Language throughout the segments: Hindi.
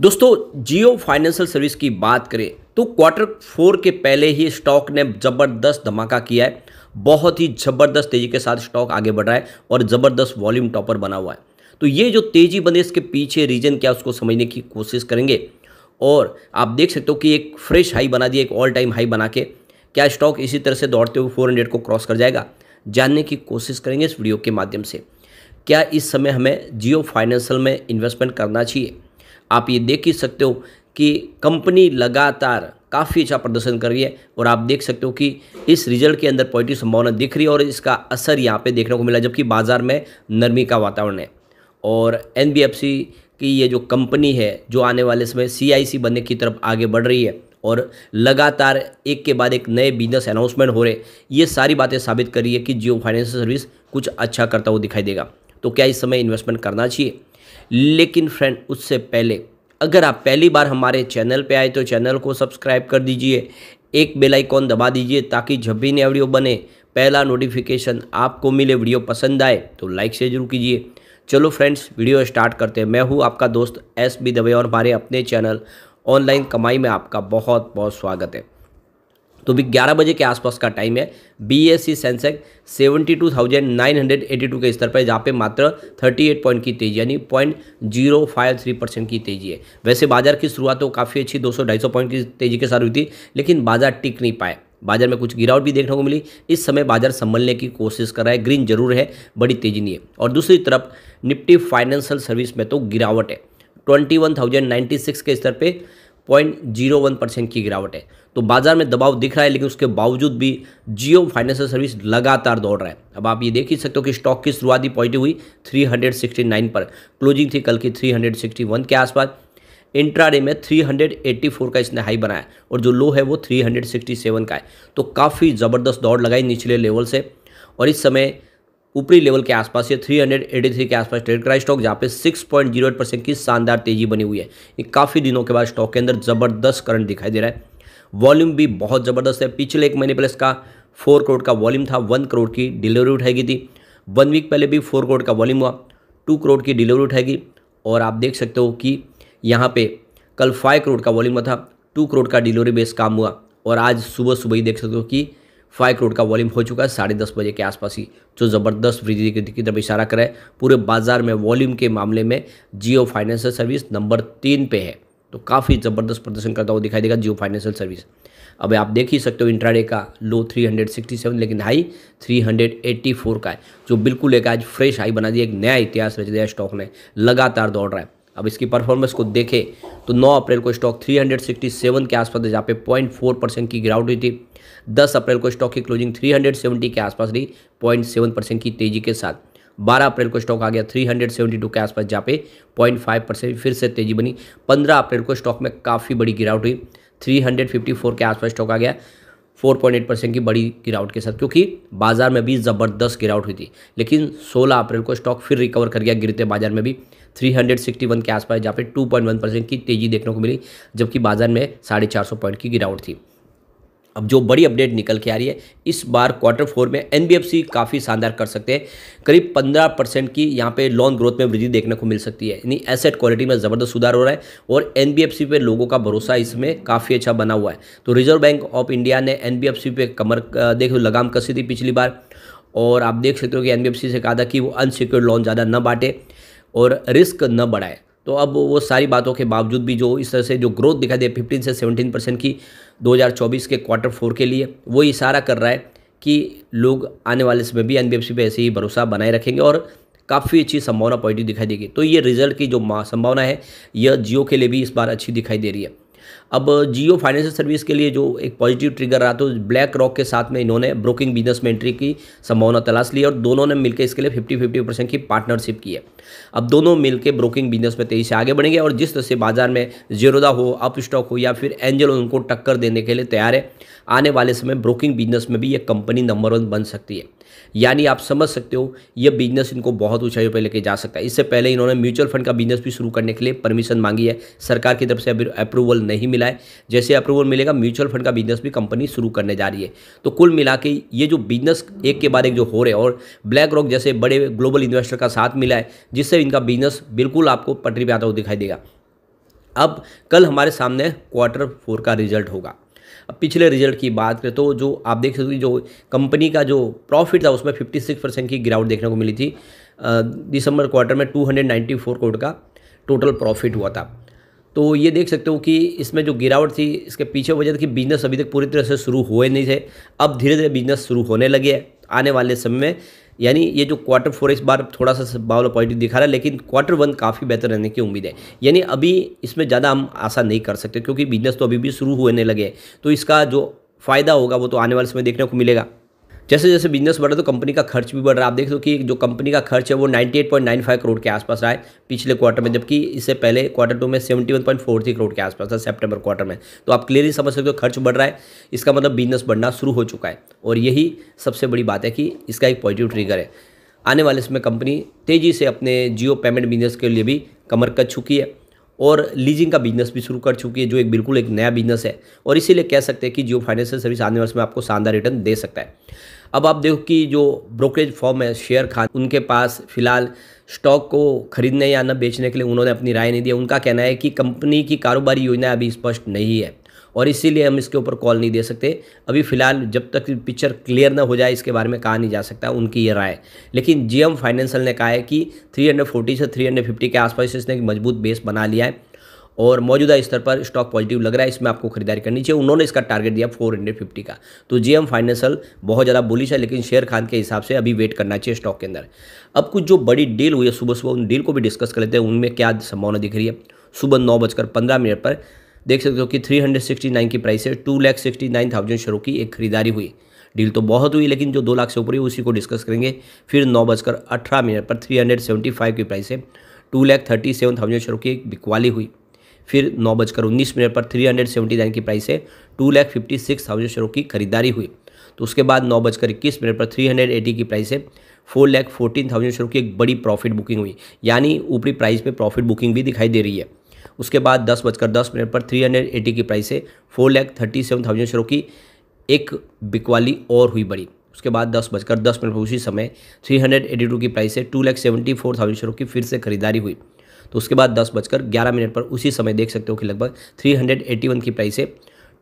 दोस्तों जियो फाइनेंशियल सर्विस की बात करें तो क्वार्टर फोर के पहले ही स्टॉक ने ज़बरदस्त धमाका किया है बहुत ही ज़बरदस्त तेज़ी के साथ स्टॉक आगे बढ़ रहा है और ज़बरदस्त वॉल्यूम टॉपर बना हुआ है तो ये जो तेज़ी बने इसके पीछे रीजन क्या उसको समझने की कोशिश करेंगे और आप देख सकते हो कि एक फ्रेश हाई बना दिया एक ऑल टाइम हाई बना के क्या स्टॉक इसी तरह से दौड़ते हुए फोर हंड्रेड को क्रॉस कर जाएगा जानने की कोशिश करेंगे इस वीडियो के माध्यम से क्या इस समय हमें जियो फाइनेंशियल में इन्वेस्टमेंट करना चाहिए आप ये देख ही सकते हो कि कंपनी लगातार काफ़ी अच्छा प्रदर्शन कर रही है और आप देख सकते हो कि इस रिजल्ट के अंदर पॉजिटिव संभावना दिख रही है और इसका असर यहाँ पे देखने को मिला जबकि बाज़ार में नरमी का वातावरण है और एन की ये जो कंपनी है जो आने वाले समय सी बनने की तरफ आगे बढ़ रही है और लगातार एक के बाद एक नए बिजनेस अनाउंसमेंट हो रहे ये सारी बातें साबित कर रही है कि जियो फाइनेंशियल सर्विस कुछ अच्छा करता हुआ दिखाई देगा तो क्या इस समय इन्वेस्टमेंट करना चाहिए लेकिन फ्रेंड उससे पहले अगर आप पहली बार हमारे चैनल पे आए तो चैनल को सब्सक्राइब कर दीजिए एक बेल आइकॉन दबा दीजिए ताकि जब भी नया वीडियो बने पहला नोटिफिकेशन आपको मिले वीडियो पसंद आए तो लाइक से जरूर कीजिए चलो फ्रेंड्स वीडियो स्टार्ट करते हैं मैं हूँ आपका दोस्त एस बी दबे और हमारे अपने चैनल ऑनलाइन कमाई में आपका बहुत बहुत स्वागत है तो भी ग्यारह बजे के आसपास का टाइम है B S C sensex seventy two thousand nine hundred eighty two के स्तर पर जहाँ पे मात्र थर्टी एट पॉइंट की तेजी यानी point zero five three percent की तेजी है वैसे बाजार की शुरुआत तो काफ़ी अच्छी दो सौ ढाई सौ पॉइंट की तेजी के साथ हुई थी लेकिन बाजार टिक नहीं पाए बाजार में कुछ गिरावट भी देखने को मिली इस समय बाजार संभलने की कोशिश कर रहा है ग्रीन जरूर है बड़ी तेजी नहीं है और दूसरी तरफ निफ्टी फाइनेंशियल सर्विस में तो गिरावट है twenty one thousand ninety six के स्तर पर पॉइंट जीरो वन परसेंट की गिरावट है तो बाजार में दबाव दिख रहा है लेकिन उसके बावजूद भी जियो फाइनेंशियल सर्विस लगातार दौड़ रहा है अब आप ये देख ही सकते हो कि स्टॉक की शुरुआती पॉजिटिव हुई 369 पर क्लोजिंग थी कल की 361 के आसपास इंट्राडे में 384 का इसने हाई बनाया और जो लो है वो 367 का है तो काफ़ी ज़बरदस्त दौड़ लगाई निचले लेवल से और इस समय ऊपरी लेवल के आसपास ये 383 के आसपास ट्रेड कराए स्टॉक जहाँ पे 6.08 परसेंट की शानदार तेजी बनी हुई है ये काफ़ी दिनों के बाद स्टॉक के अंदर ज़बरदस्त करंट दिखाई दे रहा है वॉल्यूम भी बहुत ज़बरदस्त है पिछले एक महीने पहले इसका फोर करोड़ का वॉल्यूम था वन करोड़ की डिलीवरी उठाएगी थी वन वीक पहले भी फोर करोड़ का वॉल्यूम हुआ टू करोड़ की डिलीवरी उठाएगी और आप देख सकते हो कि यहाँ पर कल फाइव करोड़ का वॉल्यूम था टू करोड़ का डिलीवरी बेस काम हुआ और आज सुबह सुबह ही देख सकते हो कि फाइव करोड़ का वॉल्यूम हो चुका है साढ़े दस बजे के आसपास ही जो ज़बरदस्त वृद्धि की तरफ इशारा करा है पूरे बाजार में वॉल्यूम के मामले में जियो फाइनेंशियल सर्विस नंबर तीन पे है तो काफ़ी ज़बरदस्त प्रदर्शन करता हुआ दिखाई देगा जियो फाइनेंशियल सर्विस अब आप देख ही सकते हो इंट्राडे का लो 367 लेकिन हाई 384 का है जो बिल्कुल एक आज फ्रेश हाई बना दिया एक नया इतिहास रच दिया स्टॉक ने लगातार दौड़ रहा है अब इसकी परफॉर्मेंस को देखें तो 9 अप्रैल को स्टॉक 367 के आसपास जहाँ पे 0.4 परसेंट की गिरावट हुई थी 10 अप्रैल को स्टॉक की क्लोजिंग 370 के आसपास रही 0.7 परसेंट की तेजी के साथ 12 अप्रैल को स्टॉक आ गया 372 के आसपास जहाँ पे 0.5 परसेंट फिर से तेजी बनी 15 अप्रैल को स्टॉक में काफ़ी बड़ी गिरावट हुई 354 के आसपास स्टॉक आ गया 4.8 परसेंट की बड़ी गिरावट के साथ क्योंकि बाजार में भी ज़बरदस्त गिरावट हुई थी लेकिन 16 अप्रैल को स्टॉक फिर रिकवर कर गया गिरते बाजार में भी 361 के आसपास जहाँ पे 2.1 परसेंट की तेज़ी देखने को मिली जबकि बाजार में साढ़े चार सौ पॉइंट की गिरावट थी अब जो बड़ी अपडेट निकल के आ रही है इस बार क्वार्टर फोर में एन काफ़ी शानदार कर सकते हैं करीब 15 परसेंट की यहाँ पे लोन ग्रोथ में वृद्धि देखने को मिल सकती है यानी एसेट क्वालिटी में ज़बरदस्त सुधार हो रहा है और एन पे लोगों का भरोसा इसमें काफ़ी अच्छा बना हुआ है तो रिजर्व बैंक ऑफ इंडिया ने एन पे कमर देख लगाम कसी थी पिछली बार और आप देख सकते हो कि एन से कहा था कि वो अनसिक्योर्ड लोन ज़्यादा न बांटे और रिस्क न बढ़ाए तो अब वो सारी बातों के बावजूद भी जो इस तरह से जो ग्रोथ दिखाई दे फिफ्टीन से सेवनटीन परसेंट की 2024 के क्वार्टर फोर के लिए वो इशारा कर रहा है कि लोग आने वाले समय भी एन पे ऐसे ही भरोसा बनाए रखेंगे और काफ़ी अच्छी संभावना पॉजिटिव दिखाई देगी तो ये रिजल्ट की जो संभावना है यह जियो के लिए भी इस बार अच्छी दिखाई दे रही है अब जियो फाइनेंशियल सर्विस के लिए जो एक पॉजिटिव ट्रिगर रहा तो ब्लैक रॉक के साथ में इन्होंने ब्रोकिंग बिजनेस में एंट्री की संभावना तलाश ली और दोनों ने मिलकर इसके लिए फिफ्टी फिफ्टी परसेंट की पार्टनरशिप की है अब दोनों मिलकर ब्रोकिंग बिजनेस में तेजी से आगे बढ़ेंगे और जिस तरह से बाजार में जीरोदा हो अप स्टॉक हो या फिर एंजल उनको टक्कर देने के लिए तैयार है आने वाले समय ब्रोकिंग बिजनेस में भी ये कंपनी नंबर वन बन सकती है यानी आप समझ सकते हो ये बिजनेस इनको बहुत ऊंचाई पर लेके जा सकता है इससे पहले इन्होंने म्यूचुअल फंड का बिजनेस भी शुरू करने के लिए परमिशन मांगी है सरकार की तरफ से अभी अप्रूवल नहीं मिला है जैसे अप्रूवल मिलेगा म्यूचुअल फंड का बिजनेस भी कंपनी शुरू करने जा रही है तो कुल मिला के ये जो बिजनेस एक के बाद एक जो हो रहे और ब्लैक रॉक जैसे बड़े ग्लोबल इन्वेस्टर का साथ मिला है जिससे इनका बिजनेस बिल्कुल आपको पटरी पर आता हुआ दिखाई देगा अब कल हमारे सामने क्वार्टर फोर का रिजल्ट होगा अब पिछले रिजल्ट की बात करें तो जो आप देख सकते हो जो कंपनी का जो प्रॉफिट था उसमें फिफ्टी सिक्स परसेंट की गिरावट देखने को मिली थी दिसंबर क्वार्टर में two hundred ninety four crore का टोटल प्रॉफिट हुआ था तो ये देख सकते हो कि इसमें जो गिरावट थी इसके पीछे वजह थी कि बिजनेस अभी तक पूरी तरह से शुरू हुए नहीं थे अब धीरे धीरे बिजनेस शुरू होने लगे आने वाले समय में यानी ये जो क्वार्टर फोर इस बार थोड़ा सा भावना पॉजिटिव दिखा रहा है लेकिन क्वार्टर वन काफ़ी बेहतर रहने की उम्मीद है यानी अभी इसमें ज़्यादा हम आशा नहीं कर सकते क्योंकि बिजनेस तो अभी भी शुरू होने लगे तो इसका जो फ़ायदा होगा वो तो आने वाले समय देखने को मिलेगा जैसे जैसे बिजनेस बढ़ रहा है तो कंपनी का खर्च भी बढ़ रहा है आप देख दो कि जो कंपनी का खर्च है वो 98.95 करोड़ के आसपास रहा है पिछले क्वार्टर में जबकि इससे पहले क्वार्टर टू में 71.43 करोड़ के आसपास था सितंबर क्वार्टर में तो आप क्लियरली समझ सकते हो खर्च बढ़ रहा है इसका मतलब बिजनेस बढ़ना शुरू हो चुका है और यही सबसे बड़ी बात है कि इसका एक पॉजिटिव ट्रिगर है आने वाले इसमें कंपनी तेज़ी से अपने जियो पेमेंट बिजनेस के लिए भी कमर कर चुकी है और लीजिंग का बिजनेस भी शुरू कर चुकी है जो एक बिल्कुल एक नया बिजनेस है और इसीलिए कह सकते हैं कि जियो फाइनेंशियल सर्विस आने वाले में आपको शानदार रिटर्न दे सकता है अब आप देखो कि जो ब्रोकरेज फॉर्म है शेयर खान उनके पास फिलहाल स्टॉक को खरीदने या न बेचने के लिए उन्होंने अपनी राय नहीं दी उनका कहना है कि कंपनी की कारोबारी योजना अभी स्पष्ट नहीं है और इसीलिए हम इसके ऊपर कॉल नहीं दे सकते अभी फिलहाल जब तक पिक्चर क्लियर ना हो जाए इसके बारे में कहा नहीं जा सकता उनकी ये राय लेकिन जीएम फाइनेंशियल ने कहा है कि 340 से 350 के आसपास इसने एक मजबूत बेस बना लिया है और मौजूदा स्तर पर स्टॉक पॉजिटिव लग रहा है इसमें आपको खरीदारी करनी चाहिए उन्होंने इसका टारगेट दिया फोर का तो जीएम फाइनेंशियल बहुत ज़्यादा बुलिश है लेकिन शेयर खान के हिसाब से अभी वेट करना चाहिए स्टॉक के अंदर अब कुछ जो बड़ी डील हुई है सुबह सुबह उन डील को भी डिस्कस कर लेते हैं उनमें क्या संभावना दिख रही है सुबह नौ बजकर पंद्रह मिनट पर देख सकते हो कि 369 की प्राइस है two lakh sixty nine thousand शेयरों की एक खरीदारी हुई डील तो बहुत हुई लेकिन जो दो लाख से ऊपर हुई उसी को डिस्कस करेंगे फिर नौ बजकर अठारह मिनट पर थ्री हंड्रेड सेवेंटी फाइव की प्राइस है two lakh thirty seven thousand शेयरों की एक बिकवाली हुई फिर नौ बजकर उन्नीस मिनट पर थ्री हंड्रेड सेवेंटी नाइन की प्राइस से two lakh fifty six thousand शेयरों की खरीदारी हुई तो उसके बाद नौ बजकर इक्कीस मिनट पर थ्री हंड्रेड एटी की प्राइस से फोर लैख फोर्टीन थाउजेंड शेयरों की एक बड़ी प्रॉफिट बुकिंग हुई यानी ऊपरी प्राइस में प्रॉफिट बुकिंग भी दिखाई दे रही है उसके बाद दस बजकर दस मिनट पर थ्री हंड्रेड एटी की प्राइस से four lakh thirty seven thousand शेयरों की एक बिकवाली और हुई बड़ी उसके बाद दस बजकर दस मिनट पर उसी समय थ्री हंड्रेड एटी टू की प्राइस से two lakh seventy four thousand शेयरों की फिर से खरीदारी हुई तो उसके बाद दस बजकर ग्यारह मिनट पर उसी समय देख सकते हो कि लगभग थ्री हंड्रेड एट्टी वन की प्राइस है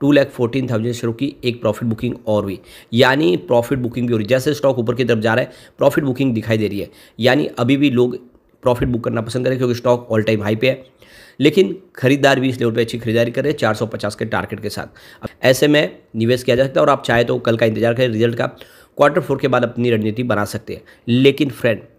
टू लैख फोर्टीन थाउजेंड शुरू की एक प्रॉफिट बुकिंग और हुई यानी प्रॉफिट बुकिंग भी हो रही है जैसे स्टॉक ऊपर की तरफ जा रहा है प्रॉफिट बुकिंग दिखाई दे रही है यानी अभी भी लोग प्रॉफिट बुक करना पसंद करें क्योंकि स्टॉक ऑल टाइम हाई पे है लेकिन खरीदार भी इस लेवल पे अच्छी खरीदारी कर रहे हैं 450 के टारगेट के साथ ऐसे में निवेश किया जा सकता है और आप चाहे तो कल का इंतजार करें रिजल्ट का क्वार्टर फोर के बाद अपनी रणनीति बना सकते हैं लेकिन फ्रेंड